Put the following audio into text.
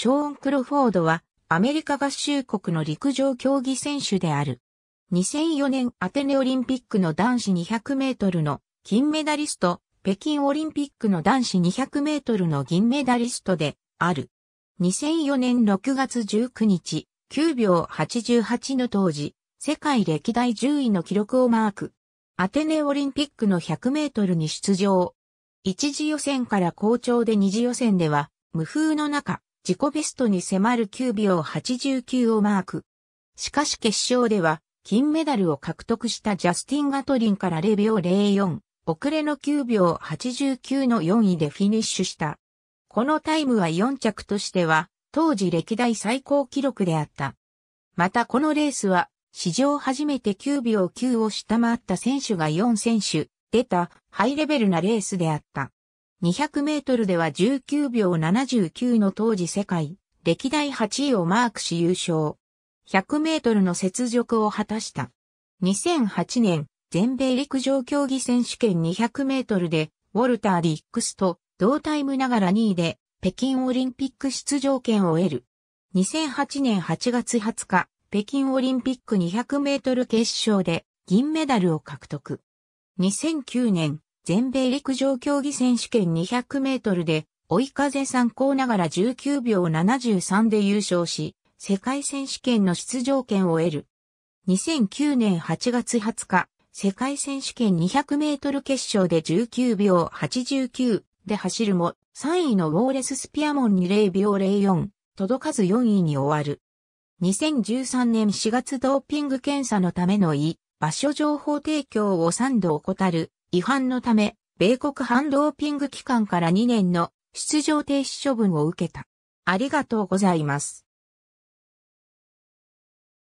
ショーン・クロフォードはアメリカ合衆国の陸上競技選手である。2004年アテネオリンピックの男子200メートルの金メダリスト、北京オリンピックの男子200メートルの銀メダリストである。2004年6月19日、9秒88の当時、世界歴代10位の記録をマーク。アテネオリンピックの100メートルに出場。一次予選から好調で二次予選では、無風の中、自己ベストに迫る9秒89をマーク。しかし決勝では、金メダルを獲得したジャスティン・ガトリンから0秒04、遅れの9秒89の4位でフィニッシュした。このタイムは4着としては、当時歴代最高記録であった。またこのレースは、史上初めて9秒9を下回った選手が4選手、出たハイレベルなレースであった。200メートルでは19秒79の当時世界、歴代8位をマークし優勝。100メートルの雪辱を果たした。2008年、全米陸上競技選手権200メートルで、ウォルター・リックスと同タイムながら2位で、北京オリンピック出場権を得る。2008年8月20日、北京オリンピック200メートル決勝で銀メダルを獲得。2009年、全米陸上競技選手権200メートルで、追い風参考ながら19秒73で優勝し、世界選手権の出場権を得る。2009年8月20日、世界選手権200メートル決勝で19秒89で走るも、3位のウォーレス・スピアモンに0秒04、届かず4位に終わる。2013年4月ドーピング検査のための胃、場所情報提供を3度怠る違反のため、米国反ドーピング機関から2年の出場停止処分を受けた。ありがとうございます。